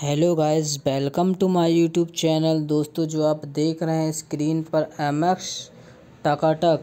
hello guys welcome to my YouTube channel दोस्तों जो आप देख रहे हैं स्क्रीन पर एम एक्स टकाटक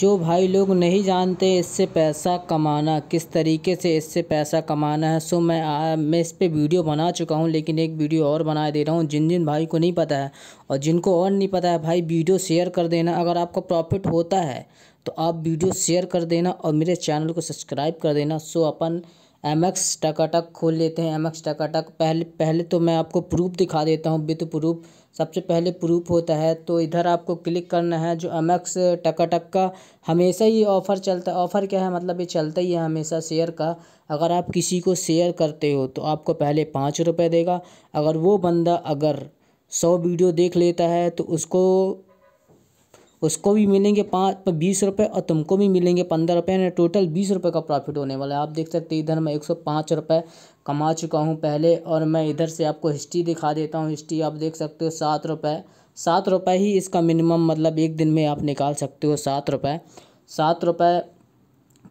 जो भाई लोग नहीं जानते इससे पैसा कमाना किस तरीके से इससे पैसा कमाना है सो मैं आ, मैं इस पर वीडियो बना चुका हूँ लेकिन एक वीडियो और बना दे रहा हूँ जिन जिन भाई को नहीं पता है और जिनको और नहीं पता है भाई वीडियो शेयर कर देना अगर आपका प्रॉफिट होता है तो आप वीडियो शेयर कर देना और मेरे चैनल को सब्सक्राइब कर देना सो अपन एम एक्स टकाटक खोल लेते हैं एम एक्स टकाटक पहले पहले तो मैं आपको प्रूफ दिखा देता हूँ विथ प्रूफ सबसे पहले प्रूफ होता है तो इधर आपको क्लिक करना है जो एम एक्स टकाटक का हमेशा ही ऑफ़र चलता है ऑफ़र क्या है मतलब ये चलता ही है हमेशा शेयर का अगर आप किसी को शेयर करते हो तो आपको पहले पाँच रुपये देगा अगर वो बंदा अगर सौ वीडियो देख लेता है तो उसको उसको भी मिलेंगे पाँच बीस रुपये और तुमको भी मिलेंगे पंद्रह रुपये यानी टोटल बीस रुपये का प्रॉफिट होने वाला है आप देख सकते हैं इधर मैं एक सौ पाँच रुपये कमा चुका हूँ पहले और मैं इधर से आपको हिस्ट्री दिखा देता हूँ हिस्ट्री आप देख सकते हो सात रुपये सात रुपये ही इसका मिनिमम मतलब एक दिन में आप निकाल सकते हो सात रुपये सात रुपये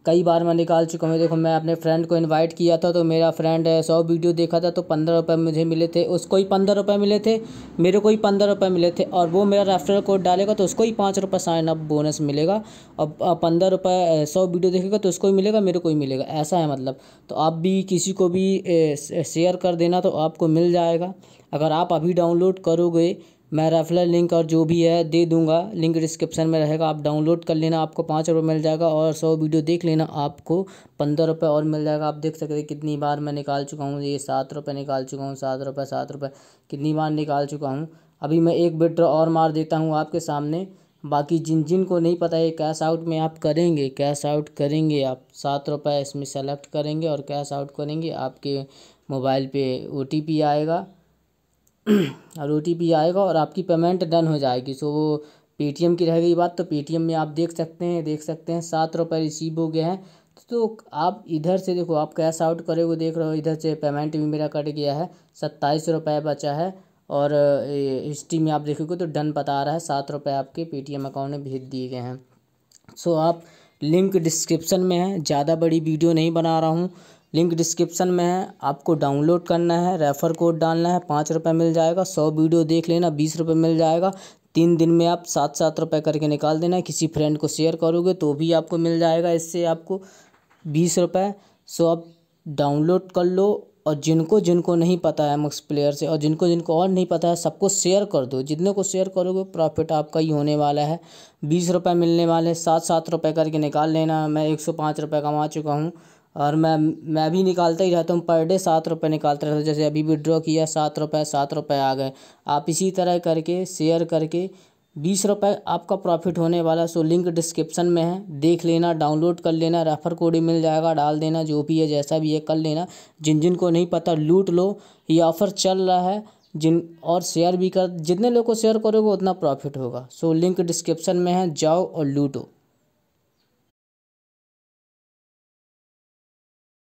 कई बार मैं निकाल चुका हूँ देखो मैं अपने फ्रेंड को इनवाइट किया था तो मेरा फ्रेंड सौ वीडियो देखा था तो पंद्रह रुपये मुझे मिले थे उसको ही पंद्रह रुपये मिले थे मेरे को ही पंद्रह रुपये मिले थे और वो मेरा रेफरल कोड डालेगा तो उसको ही पाँच रुपये साइन अप बोनस मिलेगा और पंद्रह रुपये सौ वीडियो देखेगा तो उसको ही मिलेगा मेरे को ही मिलेगा ऐसा है मतलब तो आप भी किसी को भी शेयर कर देना तो आपको मिल जाएगा अगर आप अभी डाउनलोड करोगे मैं रेफरल लिंक और जो भी है दे दूंगा लिंक डिस्क्रिप्शन में रहेगा आप डाउनलोड कर लेना आपको पाँच रुपये मिल जाएगा और सौ वीडियो देख लेना आपको पंद्रह रुपये और मिल जाएगा आप देख सकते हैं कितनी बार मैं निकाल चुका हूँ ये सात रुपये निकाल चुका हूँ सात रुपये सात रुपये कितनी बार निकाल चुका हूँ अभी मैं एक बेटर और मार देता हूँ आपके सामने बाकी जिन जिन को नहीं पता है कैश आउट में आप करेंगे कैश आउट करेंगे आप सात रुपये इसमें सेलेक्ट करेंगे और कैश आउट करेंगे आपके मोबाइल पे ओ आएगा और ओ टी पी आएगा और आपकी पेमेंट डन हो जाएगी सो पेटीएम की रह गई बात तो पेटीएम में आप देख सकते हैं देख सकते हैं सात रुपये रिसीव हो गए हैं तो आप इधर से देखो आप कैश आउट करे वो देख रहे हो इधर से पेमेंट भी मेरा कट गया है सत्ताईस रुपये बचा है और हिस्ट्री में आप देखोगे तो डन बता रहा है सात रुपये आपके पेटीएम अकाउंट में भेज दिए गए हैं सो आप लिंक डिस्क्रिप्शन में है ज़्यादा बड़ी वीडियो नहीं बना रहा हूँ लिंक डिस्क्रिप्शन में है आपको डाउनलोड करना है रेफ़र कोड डालना है पाँच रुपये मिल जाएगा सौ वीडियो देख लेना बीस रुपये मिल जाएगा तीन दिन में आप सात सात रुपये करके निकाल देना है किसी फ्रेंड को शेयर करोगे तो भी आपको मिल जाएगा इससे आपको बीस रुपये सो आप डाउनलोड कर लो और जिनको जिनको नहीं पता है मक्स प्लेयर से और जिनको जिनको और नहीं पता है सबको शेयर कर दो जितने को शेयर करोगे प्रॉफिट आपका ही होने वाला है बीस रुपये मिलने वाले सात सात रुपये करके निकाल लेना मैं एक सौ पाँच रुपये कमा चुका हूँ और मैं मैं भी निकालता ही रहता हूँ पर डे सात रुपये निकालते रहता हूँ जैसे अभी विड्रॉ किया सात रुपये सात रुपये आ गए आप इसी तरह करके शेयर करके बीस रुपये आपका प्रॉफिट होने वाला सो लिंक डिस्क्रिप्शन में है देख लेना डाउनलोड कर लेना रेफर कोड मिल जाएगा डाल देना जो भी है जैसा भी है कर लेना जिन जिन को नहीं पता लूट लो ये ऑफ़र चल रहा है जिन और शेयर भी कर जितने लोग को शेयर करोगे उतना प्रॉफिट होगा सो लिंक डिस्क्रिप्शन में है जाओ और लूटो